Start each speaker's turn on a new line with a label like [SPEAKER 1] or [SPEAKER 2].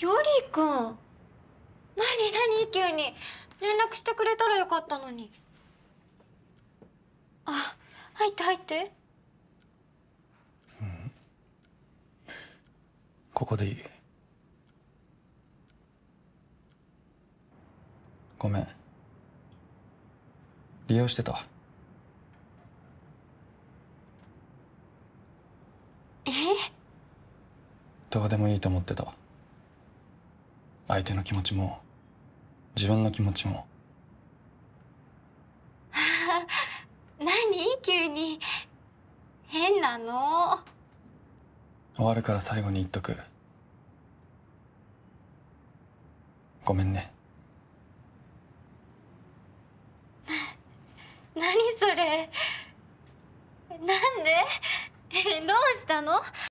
[SPEAKER 1] よりくん何何急に連絡してくれたらよかったのにあ入って入ってうん
[SPEAKER 2] ここでいいごめん利用してた
[SPEAKER 3] え
[SPEAKER 4] どうでもいいと思ってた相手の気持ちも自分の気持ちも
[SPEAKER 3] 何
[SPEAKER 5] 急に変なの
[SPEAKER 6] 終わるから最後に言っとくごめんね
[SPEAKER 5] 何それなんで どうしたの